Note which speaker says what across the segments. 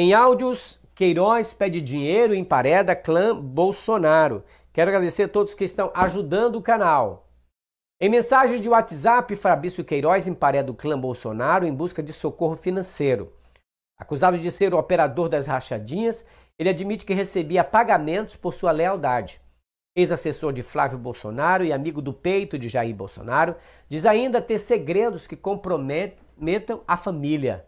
Speaker 1: Em áudios, Queiroz pede dinheiro em pareda clã Bolsonaro. Quero agradecer a todos que estão ajudando o canal. Em mensagem de WhatsApp, Fabrício Queiroz empareda o clã Bolsonaro em busca de socorro financeiro. Acusado de ser o operador das rachadinhas, ele admite que recebia pagamentos por sua lealdade. Ex-assessor de Flávio Bolsonaro e amigo do peito de Jair Bolsonaro, diz ainda ter segredos que comprometam a família.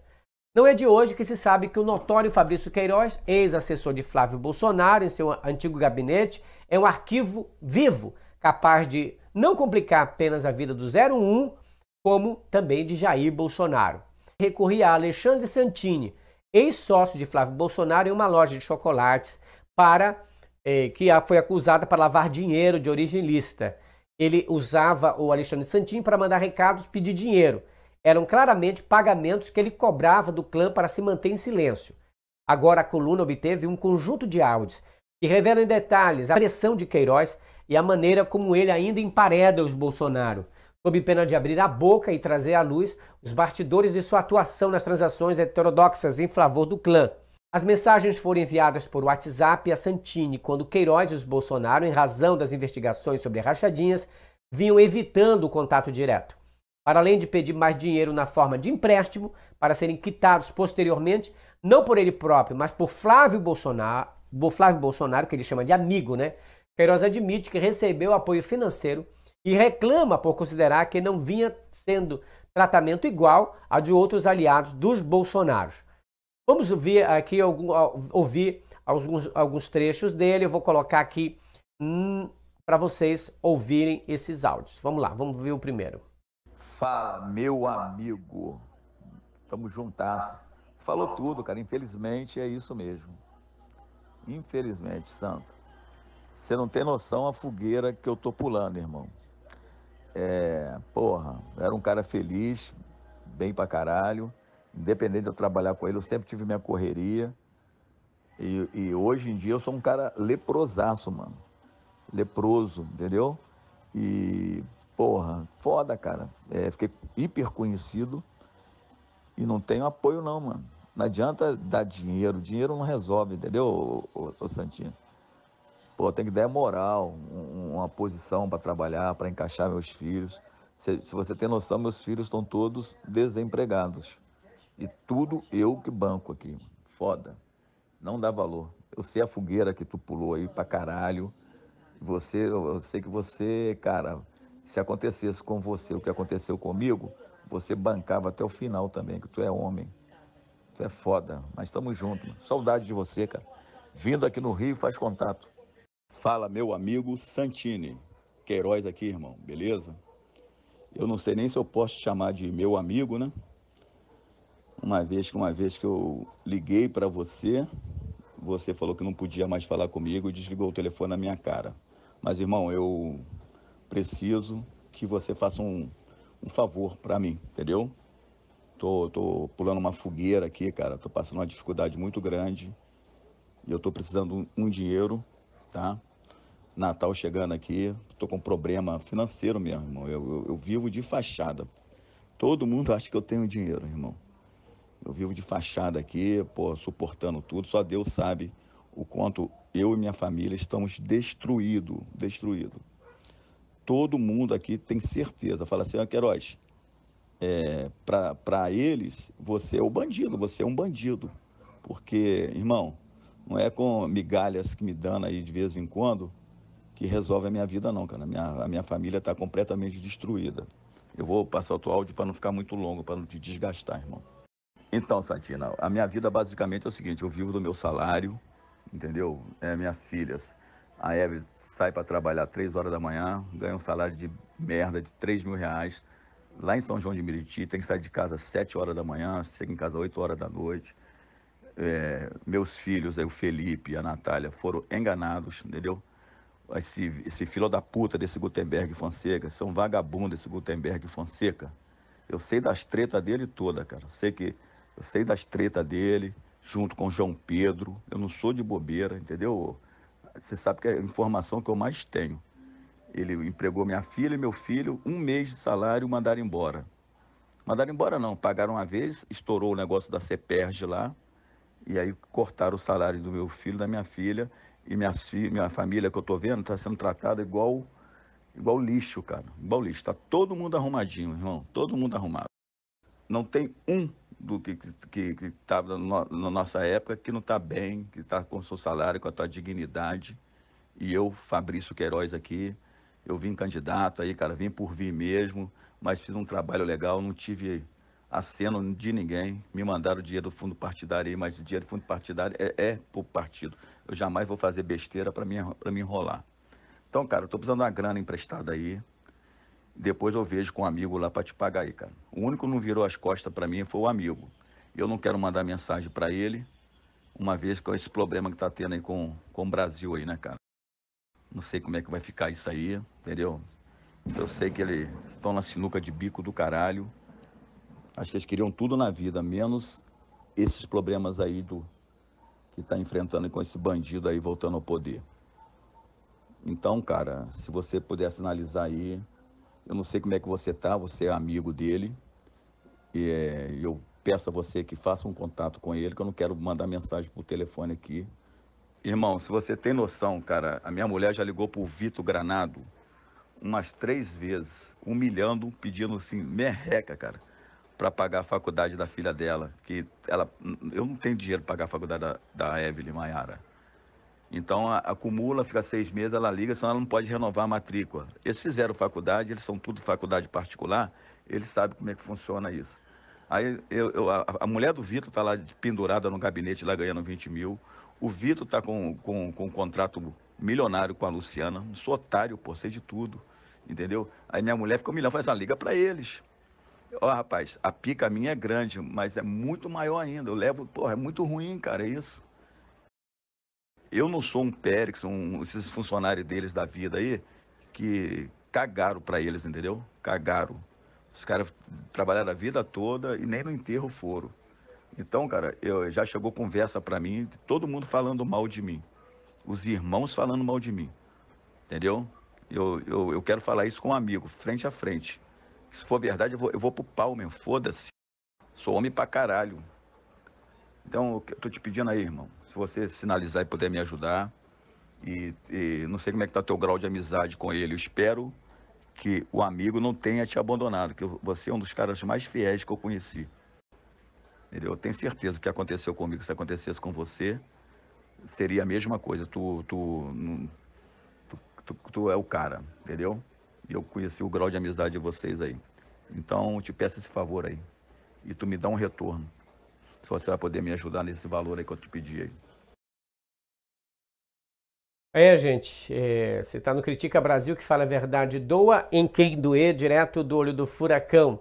Speaker 1: Não é de hoje que se sabe que o notório Fabrício Queiroz, ex-assessor de Flávio Bolsonaro em seu antigo gabinete, é um arquivo vivo, capaz de não complicar apenas a vida do 01, como também de Jair Bolsonaro. Recorria a Alexandre Santini, ex-sócio de Flávio Bolsonaro, em uma loja de chocolates, para eh, que foi acusada para lavar dinheiro de origem lícita. Ele usava o Alexandre Santini para mandar recados, pedir dinheiro eram claramente pagamentos que ele cobrava do clã para se manter em silêncio. Agora a coluna obteve um conjunto de áudios que revelam em detalhes a pressão de Queiroz e a maneira como ele ainda empareda os Bolsonaro, sob pena de abrir a boca e trazer à luz os bastidores de sua atuação nas transações heterodoxas em favor do clã. As mensagens foram enviadas por WhatsApp a Santini quando Queiroz e os Bolsonaro, em razão das investigações sobre rachadinhas, vinham evitando o contato direto para além de pedir mais dinheiro na forma de empréstimo, para serem quitados posteriormente, não por ele próprio, mas por Flávio Bolsonaro, Flávio Bolsonaro, que ele chama de amigo, né? Queiroz admite que recebeu apoio financeiro e reclama por considerar que não vinha sendo tratamento igual a de outros aliados dos Bolsonaros. Vamos ouvir aqui algum, ouvir alguns, alguns trechos dele, eu vou colocar aqui hum, para vocês ouvirem esses áudios. Vamos lá, vamos ver o primeiro.
Speaker 2: Fala, meu amigo. Tamo juntas. Falou tudo, cara. Infelizmente é isso mesmo. Infelizmente, Santo. Você não tem noção a fogueira que eu tô pulando, irmão. É, porra, era um cara feliz, bem pra caralho. Independente de eu trabalhar com ele, eu sempre tive minha correria. E, e hoje em dia eu sou um cara leprosaço, mano. Leproso, entendeu? E Porra, foda, cara. É, fiquei hiper conhecido e não tenho apoio, não, mano. Não adianta dar dinheiro, dinheiro não resolve, entendeu, ô, ô, Santinho? Pô, tem que dar moral, um, uma posição para trabalhar, para encaixar meus filhos. Se, se você tem noção, meus filhos estão todos desempregados. E tudo eu que banco aqui. Foda. Não dá valor. Eu sei a fogueira que tu pulou aí pra caralho. Você, eu sei que você, cara, se acontecesse com você o que aconteceu comigo, você bancava até o final também, que tu é homem. Tu é foda, mas estamos juntos. Saudade de você, cara. Vindo aqui no Rio, faz contato. Fala, meu amigo Santini. Queiroz aqui, irmão, beleza? Eu não sei nem se eu posso te chamar de meu amigo, né? Uma vez que uma vez que eu liguei para você, você falou que não podia mais falar comigo e desligou o telefone na minha cara. Mas irmão, eu preciso que você faça um, um favor para mim, entendeu? Tô, tô pulando uma fogueira aqui, cara. Tô passando uma dificuldade muito grande. E eu tô precisando um, um dinheiro, tá? Natal chegando aqui. Tô com um problema financeiro mesmo, irmão. Eu, eu, eu vivo de fachada. Todo mundo acha que eu tenho dinheiro, irmão. Eu vivo de fachada aqui, pô, suportando tudo. Só Deus sabe o quanto eu e minha família estamos destruído, destruído todo mundo aqui tem certeza. Fala assim, ó, ah, Queiroz, é, para eles, você é o bandido, você é um bandido. Porque, irmão, não é com migalhas que me dão aí de vez em quando que resolve a minha vida, não, cara. A minha, a minha família está completamente destruída. Eu vou passar o teu áudio para não ficar muito longo, para não te desgastar, irmão. Então, Santina, a minha vida basicamente é o seguinte: eu vivo do meu salário, entendeu? É, minhas filhas a Eve sai para trabalhar três horas da manhã, ganha um salário de merda de 3 mil reais. Lá em São João de Meriti, tem que sair de casa às 7 horas da manhã, chega em casa às 8 horas da noite. É, meus filhos, aí, o Felipe e a Natália, foram enganados, entendeu? Esse, esse filho da puta desse Gutenberg Fonseca, são é vagabundo esse Gutenberg Fonseca. Eu sei das tretas dele toda, cara. Eu sei que eu sei das tretas dele, junto com o João Pedro. Eu não sou de bobeira, entendeu? Você sabe que é a informação que eu mais tenho. Ele empregou minha filha e meu filho, um mês de salário mandaram embora. Mandaram embora não, pagaram uma vez, estourou o negócio da CEPERG lá, e aí cortaram o salário do meu filho, da minha filha, e minha, filha, minha família que eu tô vendo está sendo tratada igual, igual lixo, cara. Igual lixo. Tá todo mundo arrumadinho, irmão. Todo mundo arrumado. Não tem um do que que estava tá no, na nossa época, que não está bem, que está com o seu salário, com a tua dignidade. E eu, Fabrício Queiroz aqui, eu vim candidato aí, cara, vim por vir mesmo, mas fiz um trabalho legal, não tive aceno de ninguém, me mandaram dinheiro do fundo partidário aí, mas dinheiro do fundo partidário é, é por partido. Eu jamais vou fazer besteira para me, me enrolar. Então, cara, eu estou precisando de uma grana emprestada aí. Depois eu vejo com um amigo lá para te pagar aí, cara. O único que não virou as costas para mim foi o amigo. Eu não quero mandar mensagem para ele, uma vez com esse problema que tá tendo aí com, com o Brasil aí, né, cara? Não sei como é que vai ficar isso aí, entendeu? Eu sei que eles estão na sinuca de bico do caralho. Acho que eles queriam tudo na vida, menos esses problemas aí do que tá enfrentando com esse bandido aí voltando ao poder. Então, cara, se você pudesse analisar aí, eu não sei como é que você está, você é amigo dele. E é, eu peço a você que faça um contato com ele, que eu não quero mandar mensagem por telefone aqui. Irmão, se você tem noção, cara, a minha mulher já ligou pro Vitor Granado umas três vezes, humilhando, pedindo assim, merreca, cara, para pagar a faculdade da filha dela. Que ela, eu não tenho dinheiro para pagar a faculdade da, da Evelyn Maiara. Então acumula, fica seis meses, ela liga, senão ela não pode renovar a matrícula. Eles fizeram faculdade, eles são tudo faculdade particular, eles sabem como é que funciona isso. Aí eu, eu, a, a, mulher do Vitor está lá pendurada no gabinete, lá ganhando 20 mil. O Vitor está com, com, com um contrato milionário com a Luciana. Não sou otário, pô, sei de tudo. Entendeu? Aí minha mulher ficou milhão, faz uma liga para eles. Ó, oh, rapaz, a pica minha é grande, mas é muito maior ainda. Eu levo, porra, é muito ruim, cara, é isso. Eu não sou um Périx, um, esses funcionários deles da vida aí, que cagaram para eles, entendeu? Cagaram. Os caras trabalharam a vida toda e nem no enterro foram. Então, cara, eu, já chegou conversa para mim, todo mundo falando mal de mim. Os irmãos falando mal de mim. Entendeu? Eu, eu, eu quero falar isso com um amigo, frente a frente. Se for verdade, eu vou, eu vou pro pau foda-se. Sou homem pra caralho. Então, eu estou te pedindo aí, irmão, se você sinalizar e puder me ajudar, e, e não sei como é que está teu grau de amizade com ele, eu espero que o amigo não tenha te abandonado, que você é um dos caras mais fiéis que eu conheci. Entendeu? Eu tenho certeza que o que aconteceu comigo, se acontecesse com você, seria a mesma coisa. Tu, tu, tu, tu, tu é o cara, entendeu? E eu conheci o grau de amizade de vocês aí. Então, te peço esse favor aí. E tu me dá um retorno se você vai poder me ajudar nesse valor aí que eu te pedi aí.
Speaker 1: É, gente, é, você está no Critica Brasil que fala a verdade, doa em quem doer, direto do olho do furacão.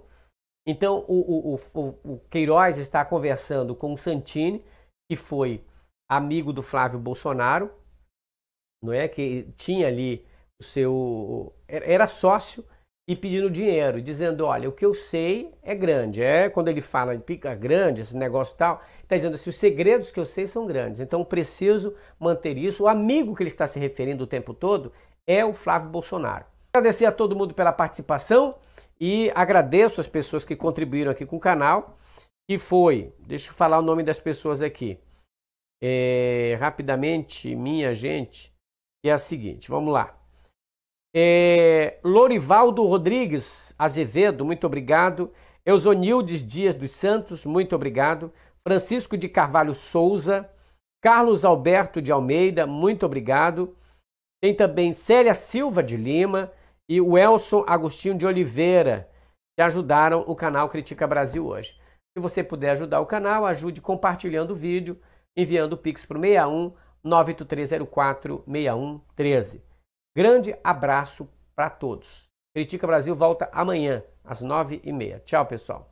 Speaker 1: Então, o, o, o, o Queiroz está conversando com o Santini, que foi amigo do Flávio Bolsonaro, não é? Que tinha ali o seu. Era sócio e pedindo dinheiro, dizendo, olha, o que eu sei é grande. É quando ele fala em pica grande, esse negócio tal, está dizendo assim, os segredos que eu sei são grandes, então preciso manter isso. O amigo que ele está se referindo o tempo todo é o Flávio Bolsonaro. Agradecer a todo mundo pela participação e agradeço as pessoas que contribuíram aqui com o canal. E foi, deixa eu falar o nome das pessoas aqui. É, rapidamente, minha gente, é a seguinte, vamos lá. É, Lorivaldo Rodrigues Azevedo, muito obrigado. Eusonildes Dias dos Santos, muito obrigado. Francisco de Carvalho Souza, Carlos Alberto de Almeida, muito obrigado. Tem também Célia Silva de Lima e o Elson Agostinho de Oliveira, que ajudaram o canal Critica Brasil hoje. Se você puder ajudar o canal, ajude compartilhando o vídeo, enviando o Pix para o 61 98304 6113. Grande abraço para todos. Critica Brasil volta amanhã, às nove e meia. Tchau, pessoal.